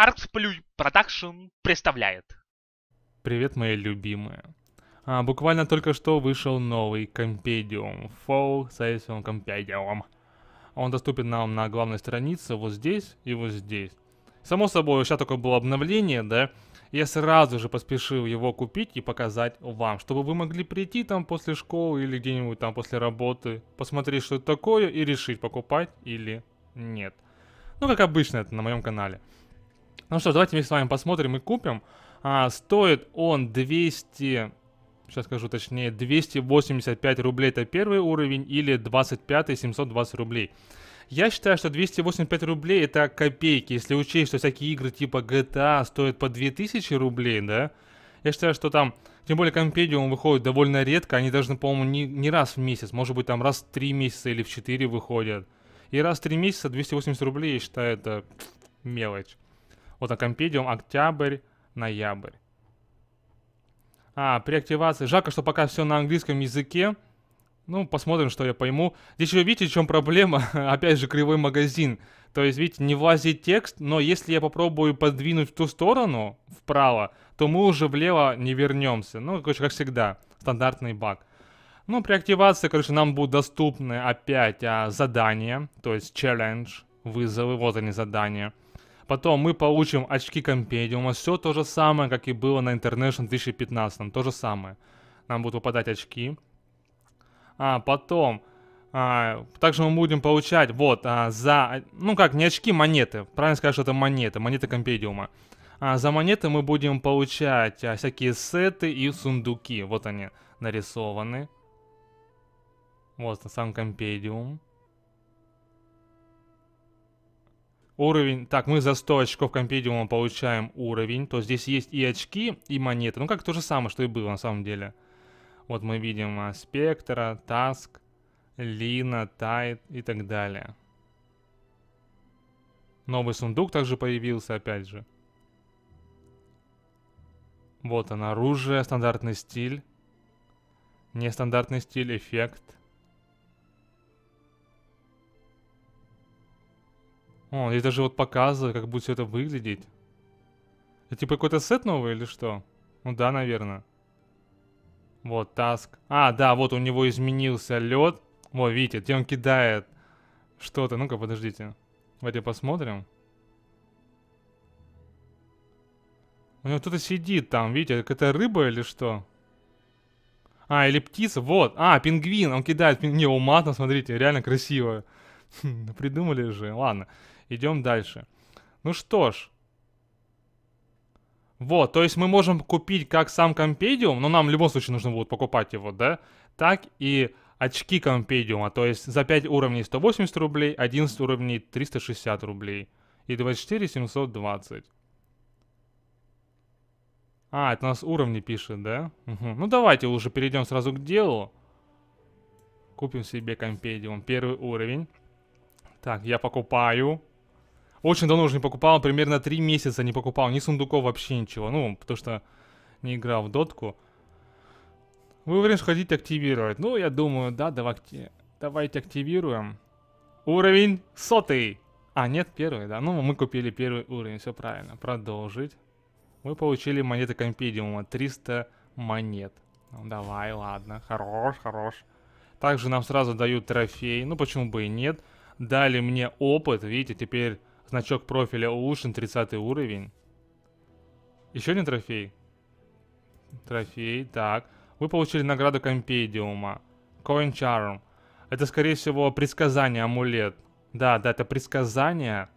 Artplay Production представляет. Привет, мои любимые. А, буквально только что вышел новый компедиум. Fall Session Compendium. Он доступен нам на главной странице вот здесь и вот здесь. Само собой, сейчас такое было обновление, да? Я сразу же поспешил его купить и показать вам, чтобы вы могли прийти там после школы или где-нибудь там после работы, посмотреть, что это такое и решить, покупать или нет. Ну, как обычно это на моем канале. Ну что ж, давайте вместе с вами посмотрим и купим. А, стоит он 200... Сейчас скажу точнее, 285 рублей это первый уровень или 25 720 рублей. Я считаю, что 285 рублей это копейки, если учесть, что всякие игры типа GTA стоят по 2000 рублей, да? Я считаю, что там, тем более Компедиум выходит довольно редко, они должны, по-моему, не, не раз в месяц, может быть там раз в 3 месяца или в 4 выходят. И раз в 3 месяца 280 рублей, я считаю, это мелочь. Вот на компедиум октябрь, ноябрь. А, при активации. Жалко, что пока все на английском языке. Ну, посмотрим, что я пойму. Здесь еще видите, в чем проблема? Опять же, кривой магазин. То есть, видите, не влазит текст, но если я попробую подвинуть в ту сторону, вправо, то мы уже влево не вернемся. Ну, короче, как всегда, стандартный баг. Ну, при активации, короче, нам будут доступны опять а, задания, то есть challenge, вызовы, вот они задания. Потом мы получим очки компедиума. Все то же самое, как и было на International 2015. То же самое. Нам будут выпадать очки. А, потом... А, также мы будем получать, вот, а, за... Ну как, не очки, монеты. Правильно сказать, что это монеты. Монеты компедиума. А, за монеты мы будем получать а, всякие сеты и сундуки. Вот они нарисованы. Вот, сам компедиум. Уровень. Так, мы за 100 очков компедиума получаем уровень. То здесь есть и очки, и монеты. Ну, как то же самое, что и было на самом деле. Вот мы видим а, Спектра, Таск, Лина, Тайт и так далее. Новый сундук также появился, опять же. Вот он, оружие, стандартный стиль. Нестандартный стиль, эффект. О, здесь даже вот показывают, как будет все это выглядеть. Это типа какой-то сет новый или что? Ну да, наверное. Вот, таск. А, да, вот у него изменился лед. Во, видите, где он кидает что-то. Ну-ка, подождите. Давайте посмотрим. У него кто-то сидит там, видите, какая-то рыба или что? А, или птица, вот. А, пингвин, он кидает пингвин. Не, уматно, смотрите, реально красиво. Придумали же, ладно. Идем дальше. Ну что ж. Вот, то есть мы можем купить как сам компедиум, но нам в любом случае нужно будет покупать его, да? Так и очки компедиума, то есть за 5 уровней 180 рублей, 11 уровней 360 рублей и 24 720. А, это у нас уровни пишет, да? Угу. Ну давайте уже перейдем сразу к делу. Купим себе компедиум. Первый уровень. Так, я покупаю. Очень давно уже не покупал, примерно 3 месяца не покупал, ни сундуков, вообще ничего. Ну, потому что не играл в дотку. Вы уверены, что хотите активировать? Ну, я думаю, да, давай, давайте активируем. Уровень сотый. А, нет, первый, да. Ну, мы купили первый уровень, все правильно. Продолжить. Мы получили монеты Компедиума, 300 монет. Ну, давай, ладно, хорош, хорош. Также нам сразу дают трофей, ну, почему бы и нет. Дали мне опыт, видите, теперь Значок профиля улучшен, 30 уровень. Еще один трофей. Трофей, так. Вы получили награду Компедиума. Coin Charm. Это, скорее всего, предсказание, амулет. Да, да, это предсказание.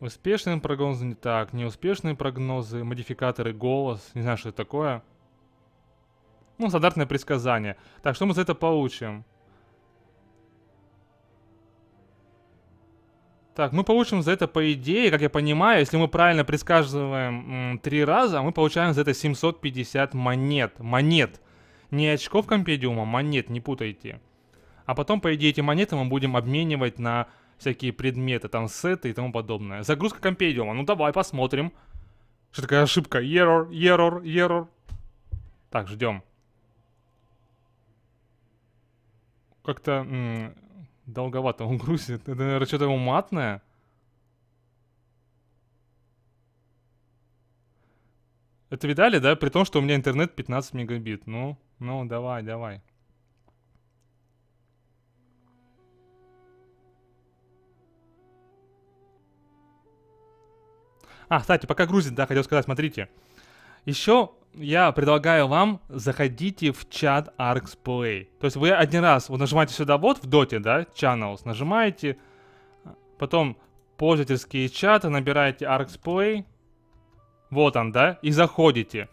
Успешные прогнозы не так. Неуспешные прогнозы, модификаторы, голос. Не знаю, что это такое. Ну, стандартное предсказание. Так, что мы за это получим? Так, мы получим за это, по идее, как я понимаю, если мы правильно предсказываем три раза, мы получаем за это 750 монет. Монет. Не очков компедиума, монет, не путайте. А потом, по идее, эти монеты мы будем обменивать на всякие предметы, там, сеты и тому подобное. Загрузка компедиума. Ну, давай посмотрим. Что такая ошибка? Error, error, error. Так, ждем. Как-то Долговато он грузит. Это, наверное, что-то ему матное. Это видали, да? При том, что у меня интернет 15 мегабит. Ну, ну, давай, давай. А, кстати, пока грузит, да, хотел сказать, смотрите. Еще я предлагаю вам, заходите в чат Arx Play. То есть вы один раз вот нажимаете сюда вот в доте, да, channels, нажимаете, потом пользовательские чаты, набираете Arx Play, вот он, да, и заходите.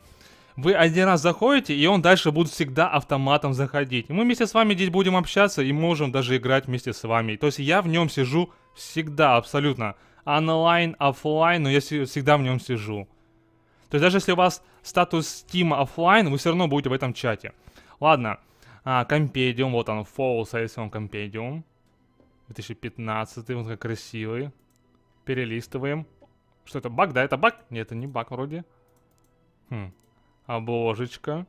Вы один раз заходите, и он дальше будет всегда автоматом заходить. И мы вместе с вами здесь будем общаться и можем даже играть вместе с вами. То есть я в нем сижу всегда абсолютно. Онлайн, офлайн, но я всегда в нем сижу. То есть даже если у вас статус Steam офлайн, вы все равно будете в этом чате. Ладно, а, Компедиум, вот он, если он Компедиум. 2015, он такой красивый. Перелистываем. Что это, баг? Да, это баг? Нет, это не баг вроде. Хм, обложечка.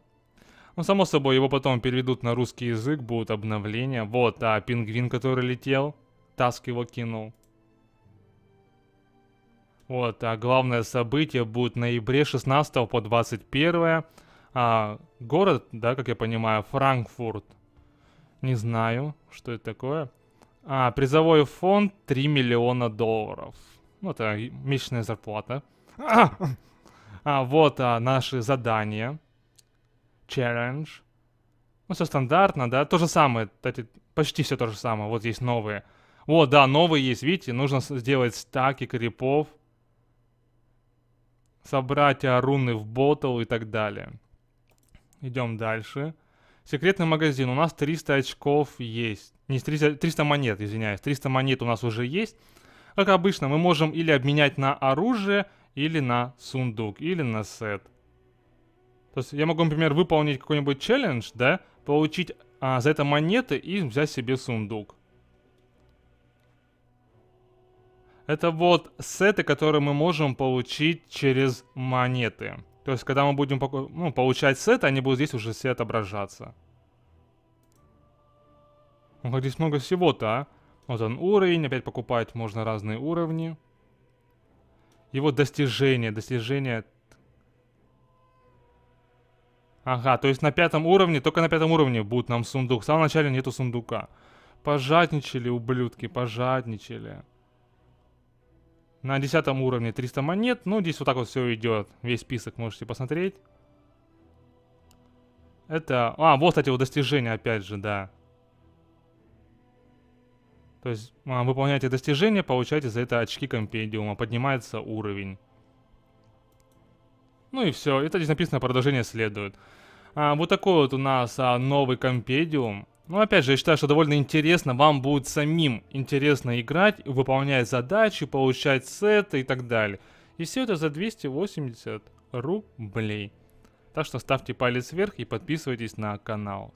Ну, само собой, его потом переведут на русский язык, будут обновления. Вот, а, пингвин, который летел, Таск его кинул. Вот, а главное событие будет в ноябре 16 по 21. А, город, да, как я понимаю, Франкфурт. Не знаю, что это такое. А, призовой фонд 3 миллиона долларов. Ну, это месячная зарплата. А, а вот а, наши задания. челлендж. Ну, все стандартно, да. То же самое, кстати, почти все то же самое. Вот есть новые. Вот, да, новые есть, видите, нужно сделать стаки крипов собрать руны в ботл и так далее. Идем дальше. Секретный магазин. У нас 300 очков есть. Не, 300, 300 монет, извиняюсь. 300 монет у нас уже есть. Как обычно, мы можем или обменять на оружие, или на сундук, или на сет. То есть я могу, например, выполнить какой-нибудь челлендж, да, получить а, за это монеты и взять себе сундук. Это вот сеты, которые мы можем получить через монеты. То есть, когда мы будем ну, получать сеты, они будут здесь уже все отображаться. Ну, как здесь много всего-то, а? Вот он уровень, опять покупать можно разные уровни. Его достижение, достижение... Ага, то есть на пятом уровне, только на пятом уровне будет нам сундук. В самом начале нету сундука. Пожадничали, ублюдки, пожадничали. На десятом уровне 300 монет. Ну, здесь вот так вот все идет. Весь список можете посмотреть. Это... А, вот, кстати, вот достижения, опять же, да. То есть, а, выполняете достижения, получаете за это очки компедиума. Поднимается уровень. Ну и все. Это здесь написано, продолжение следует. А, вот такой вот у нас а, новый компедиум. Но ну, опять же, я считаю, что довольно интересно, вам будет самим интересно играть, выполнять задачи, получать сеты и так далее. И все это за 280 рублей. Так что ставьте палец вверх и подписывайтесь на канал.